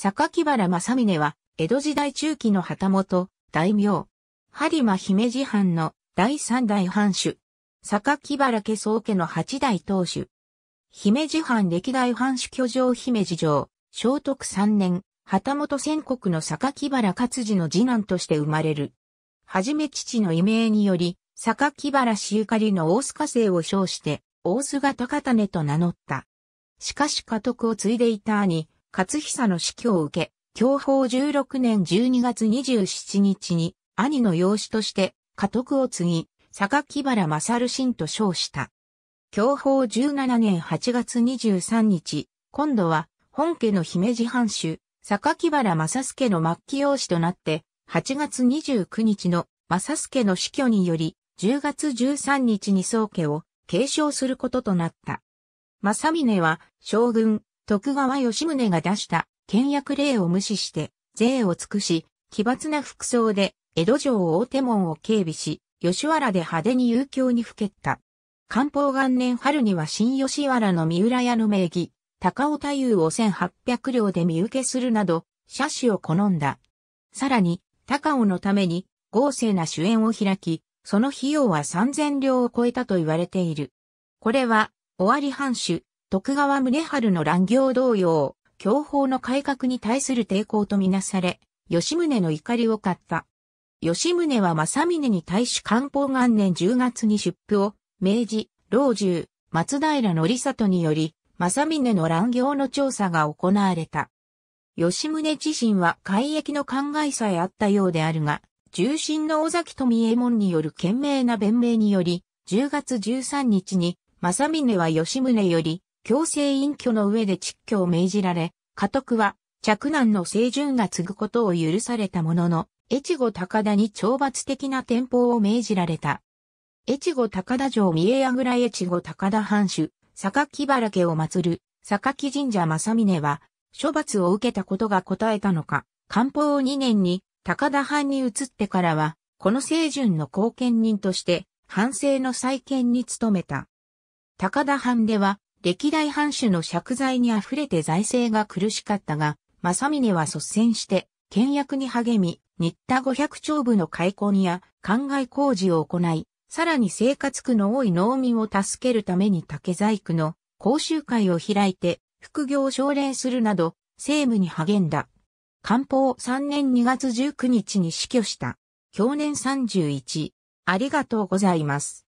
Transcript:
坂木原正峰は、江戸時代中期の旗本、大名、播磨姫路藩の第三代藩主、坂木原家宗家の八代当主、姫路藩歴代藩主居城姫路城、聖徳三年、旗本宣国の坂木原勝次の次男として生まれる。はじめ父の異名により、坂木原氏ゆかりの大須賀姓を称して、大須賀高種と名乗った。しかし家督を継いでいた兄、勝久の死去を受け、享保16年12月27日に兄の養子として家督を継ぎ、木原正臣と称した。享保17年8月23日、今度は本家の姫路藩主、木原正助の末期養子となって、8月29日の正助の死去により、10月13日に宗家を継承することとなった。正峰は将軍、徳川吉宗が出した、倹約令を無視して、税を尽くし、奇抜な服装で、江戸城大手門を警備し、吉原で派手に遊興にふけった。官報元年春には新吉原の三浦屋の名義、高尾太夫を1800両で見受けするなど、車種を好んだ。さらに、高尾のために、豪勢な主演を開き、その費用は3000両を超えたと言われている。これは、尾張藩主、徳川宗春の乱行同様、享保の改革に対する抵抗とみなされ、吉宗の怒りを買った。吉宗は正峰に対し官報元年10月に出布を、明治、老中、松平則里により、正峰の乱行の調査が行われた。吉宗自身は改役の考えさえあったようであるが、重臣の尾崎富江衛門による懸命な弁明により、10月13日に、正峰は吉宗より、強制隠居の上で蟄居を命じられ、家督は、嫡男の清順が継ぐことを許されたものの、越後高田に懲罰的な天保を命じられた。越後高田城三重櫓越後高田藩主、榊原家を祀る、榊神社正峰は、処罰を受けたことが答えたのか、官報を2年に高田藩に移ってからは、この清順の後見人として、藩政の再建に努めた。高田藩では、歴代藩主の借財に溢れて財政が苦しかったが、正峰は率先して、倹約に励み、新田五百丁部の開墾や、灌漑工事を行い、さらに生活苦の多い農民を助けるために竹細工の講習会を開いて、副業を奨励するなど、政務に励んだ。官報3年2月19日に死去した。去年31。ありがとうございます。